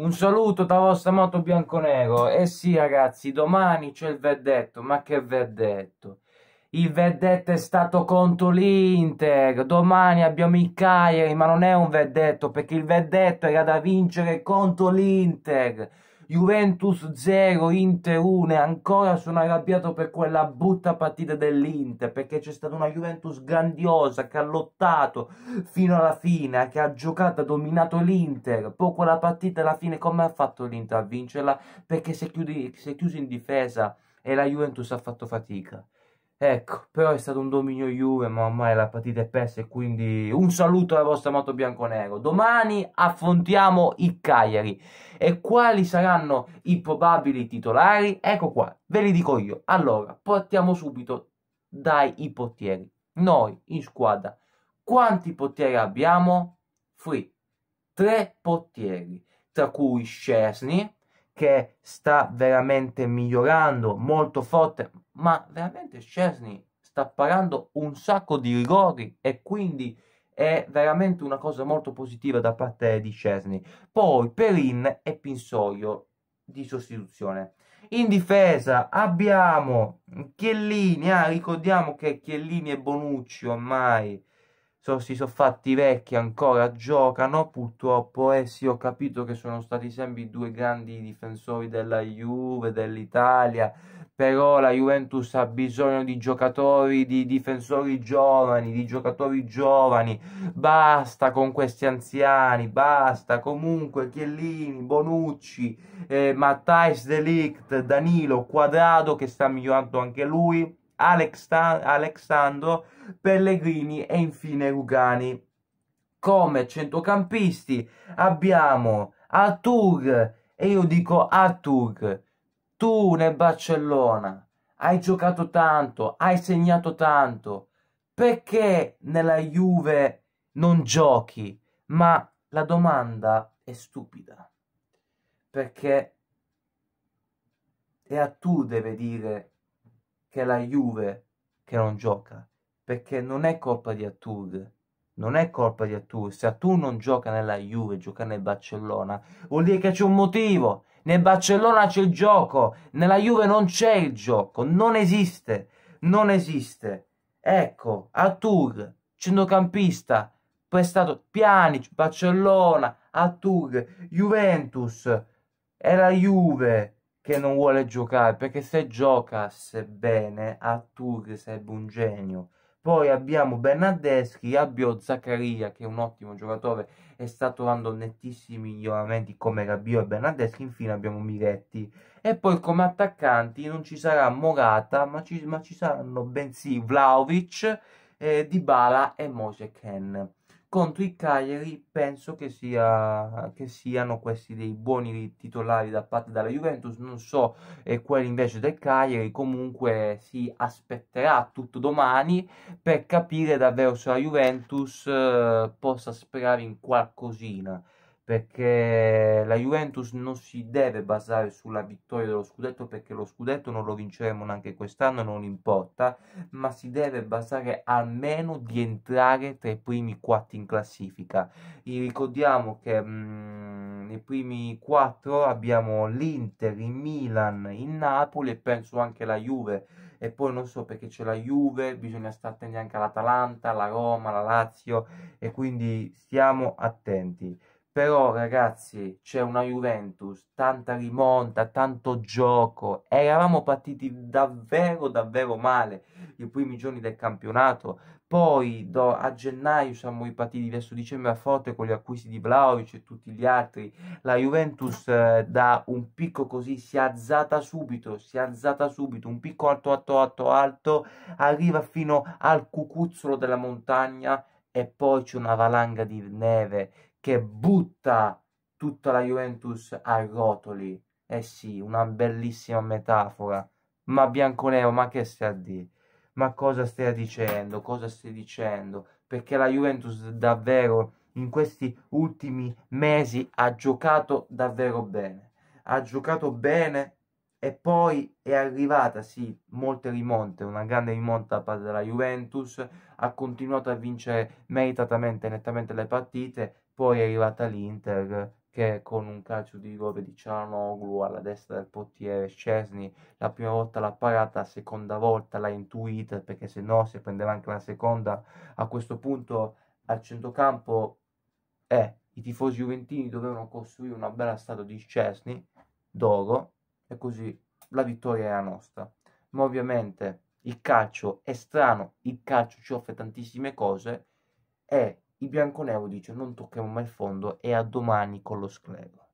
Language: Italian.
Un saluto da vostra moto bianconero. Eh sì, ragazzi, domani c'è il verdetto. Ma che verdetto? Il verdetto è stato contro l'Inter. Domani abbiamo il Cagliari, ma non è un verdetto perché il verdetto era da vincere contro l'Inter. Juventus 0, Inter 1. Ancora sono arrabbiato per quella brutta partita dell'Inter perché c'è stata una Juventus grandiosa che ha lottato fino alla fine, che ha giocato, ha dominato l'Inter. Poi quella partita alla fine come ha fatto l'Inter a vincerla? Perché si è, chiudi, si è chiuso in difesa e la Juventus ha fatto fatica. Ecco, però è stato un dominio Juve, ma ormai la partita è persa e quindi un saluto alla vostra moto bianconero. Domani affrontiamo i Cagliari e quali saranno i probabili titolari? Ecco qua, ve li dico io. Allora, partiamo subito dai portieri. Noi in squadra quanti portieri abbiamo? Free. Tre portieri, tra cui Scesni che sta veramente migliorando, molto forte, ma veramente Scesni sta parando un sacco di rigori e quindi è veramente una cosa molto positiva da parte di Scesni. Poi Perin e Pinsoio di sostituzione. In difesa abbiamo Chiellini, ah, ricordiamo che Chiellini e Bonucci ormai so, si sono fatti vecchi ancora, giocano purtroppo e eh, sì ho capito che sono stati sempre i due grandi difensori della Juve, dell'Italia, però la Juventus ha bisogno di giocatori, di difensori giovani, di giocatori giovani, basta con questi anziani, basta comunque Chiellini, Bonucci, eh, Matthijs Delict, Danilo, Quadrado che sta migliorando anche lui, Alexta Alexandro, Pellegrini e infine Lugani. Come centrocampisti abbiamo Artur e io dico Artur tu nel Barcellona hai giocato tanto, hai segnato tanto, perché nella Juve non giochi? Ma la domanda è stupida, perché è a tu deve dire che è la Juve che non gioca, perché non è colpa di Attud, non è colpa di Attu. Se Attu non gioca nella Juve, gioca nel Barcellona, vuol dire che c'è un motivo. Nel Barcellona c'è il gioco, nella Juve non c'è il gioco, non esiste, non esiste. Ecco, Artur, centrocampista, prestato Pjanic, Barcellona, Artur, Juventus, è la Juve che non vuole giocare, perché se giocasse bene, Artur sarebbe un genio poi abbiamo Bernardeschi, Abbiò Zaccaria che è un ottimo giocatore e sta trovando nettissimi miglioramenti come Rabio e Bernardeschi, infine abbiamo Miretti. E poi come attaccanti non ci sarà Morata, ma ci, ma ci saranno bensì Vlaovic, eh, Dybala e Mose Ken. Contro il Cagliari penso che, sia, che siano questi dei buoni titolari da parte della Juventus, non so eh, quelli invece del Cagliari, comunque si aspetterà tutto domani per capire davvero se la Juventus eh, possa sperare in qualcosina perché la Juventus non si deve basare sulla vittoria dello scudetto perché lo scudetto non lo vinceremo neanche quest'anno, non importa, ma si deve basare almeno di entrare tra i primi quattro in classifica. E ricordiamo che mh, mm, nei primi quattro abbiamo l'Inter, il Milan, il Napoli e penso anche la Juve e poi non so perché c'è la Juve, bisogna stare attenti anche all'Atalanta, la Roma, la Lazio e quindi stiamo attenti. Però ragazzi c'è una Juventus, tanta rimonta, tanto gioco, eravamo partiti davvero davvero male i primi giorni del campionato, poi do, a gennaio siamo ripartiti verso dicembre a forte con gli acquisti di Vlaovic e tutti gli altri, la Juventus eh, da un picco così si è alzata subito, si è alzata subito, un picco alto alto alto alto, arriva fino al cucuzzolo della montagna e poi c'è una valanga di neve che butta tutta la Juventus a rotoli. Eh sì, una bellissima metafora. Ma bianconero, ma che stai a dire? Ma cosa stai dicendo? Cosa stai dicendo? Perché la Juventus davvero in questi ultimi mesi ha giocato davvero bene. Ha giocato bene e poi è arrivata, sì, molte rimonte, una grande rimonta da parte della Juventus, ha continuato a vincere meritatamente, nettamente le partite, poi è arrivata l'Inter che con un calcio di rigore di Cianoglu alla destra del portiere Scesni la prima volta l'ha parata, la seconda volta l'ha intuita perché se no se prendeva anche la seconda a questo punto al centrocampo eh, i tifosi juventini dovevano costruire una bella statua di Scesni d'oro e così la vittoria era nostra ma ovviamente il calcio è strano il calcio ci offre tantissime cose e il bianconevo dice non tocchiamo mai il fondo e a domani con lo sclero.